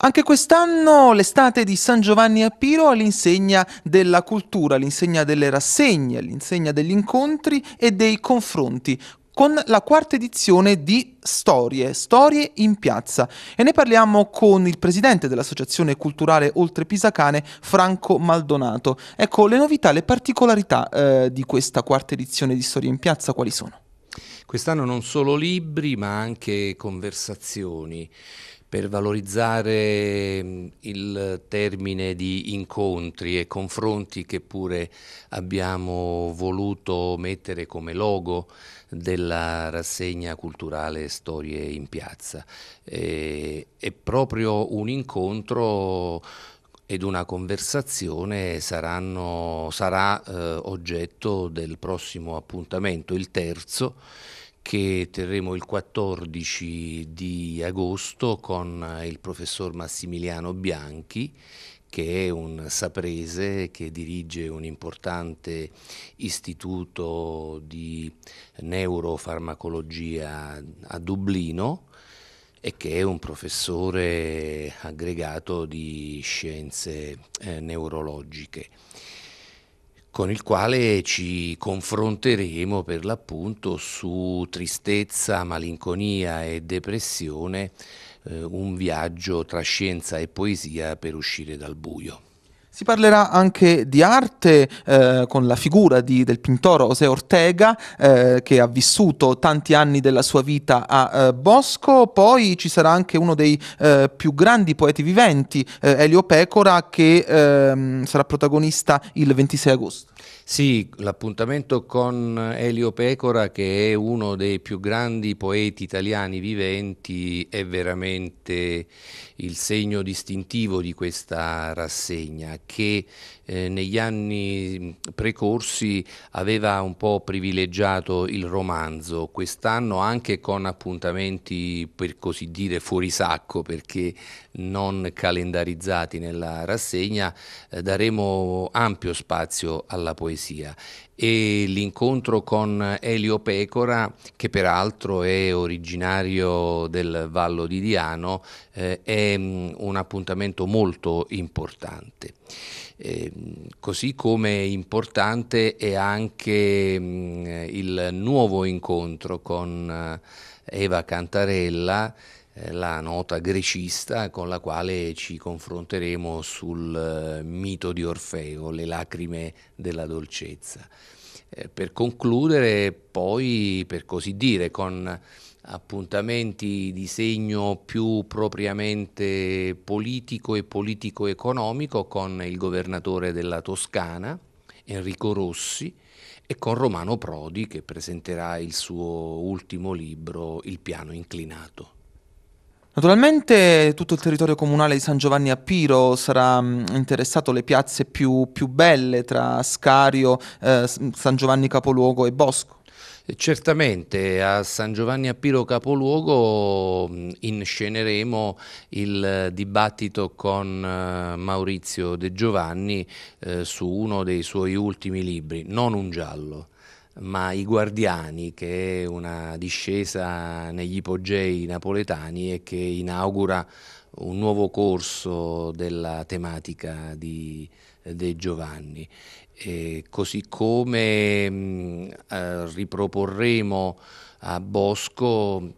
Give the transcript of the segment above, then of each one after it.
Anche quest'anno l'estate di San Giovanni a Piro all'insegna della cultura, all'insegna delle rassegne, all'insegna degli incontri e dei confronti con la quarta edizione di Storie, Storie in piazza e ne parliamo con il presidente dell'Associazione Culturale Oltre Pisacane, Franco Maldonato. Ecco, le novità, le particolarità eh, di questa quarta edizione di Storie in piazza quali sono? Quest'anno non solo libri ma anche conversazioni per valorizzare mm, il termine di incontri e confronti che pure abbiamo voluto mettere come logo della rassegna culturale Storie in Piazza. E, è proprio un incontro ed una conversazione saranno, sarà eh, oggetto del prossimo appuntamento, il terzo, che terremo il 14 di agosto con eh, il professor Massimiliano Bianchi che è un saprese che dirige un importante istituto di neurofarmacologia a Dublino e che è un professore aggregato di scienze eh, neurologiche con il quale ci confronteremo per l'appunto su tristezza, malinconia e depressione, eh, un viaggio tra scienza e poesia per uscire dal buio. Si parlerà anche di arte eh, con la figura di, del pittore José Ortega eh, che ha vissuto tanti anni della sua vita a eh, Bosco, poi ci sarà anche uno dei eh, più grandi poeti viventi, eh, Elio Pecora, che ehm, sarà protagonista il 26 agosto. Sì, l'appuntamento con Elio Pecora, che è uno dei più grandi poeti italiani viventi, è veramente il segno distintivo di questa rassegna che eh, negli anni mm, precorsi aveva un po' privilegiato il romanzo, quest'anno anche con appuntamenti per così dire fuori sacco perché non calendarizzati nella rassegna, eh, daremo ampio spazio alla poesia e l'incontro con Elio Pecora, che peraltro è originario del Vallo di Diano, eh, è mm, un appuntamento molto importante. Eh, Ehm, così come importante è anche mm, il nuovo incontro con eh, Eva Cantarella, eh, la nota grecista con la quale ci confronteremo sul eh, mito di Orfeo, le lacrime della dolcezza. Per concludere poi, per così dire, con appuntamenti di segno più propriamente politico e politico-economico con il governatore della Toscana, Enrico Rossi, e con Romano Prodi che presenterà il suo ultimo libro, Il piano inclinato. Naturalmente tutto il territorio comunale di San Giovanni a Piro sarà mm, interessato alle piazze più, più belle tra Scario, eh, San Giovanni Capoluogo e Bosco. Certamente, a San Giovanni a Piro Capoluogo mm, insceneremo il eh, dibattito con eh, Maurizio De Giovanni eh, su uno dei suoi ultimi libri, non un giallo ma I Guardiani, che è una discesa negli ipogei napoletani e che inaugura un nuovo corso della tematica di De Giovanni. E così come mh, eh, riproporremo a Bosco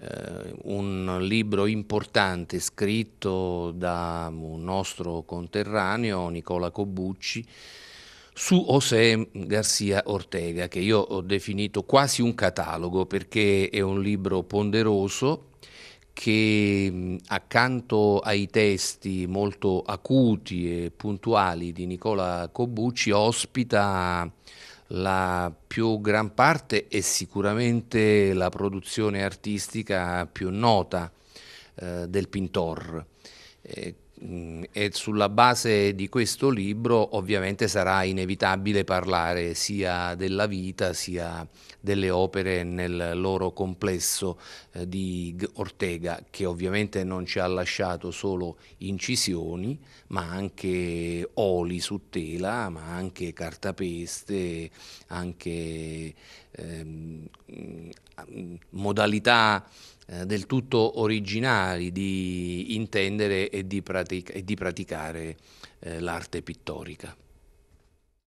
eh, un libro importante scritto da un nostro conterraneo, Nicola Cobucci, su José García Ortega, che io ho definito quasi un catalogo perché è un libro ponderoso che accanto ai testi molto acuti e puntuali di Nicola Cobucci ospita la più gran parte e sicuramente la produzione artistica più nota eh, del Pintor. Eh, Mm, e sulla base di questo libro ovviamente sarà inevitabile parlare sia della vita sia delle opere nel loro complesso eh, di Ortega che ovviamente non ci ha lasciato solo incisioni ma anche oli su tela ma anche cartapeste anche ehm, mm, modalità eh, del tutto originali di intendere e di, pratica, e di praticare eh, l'arte pittorica.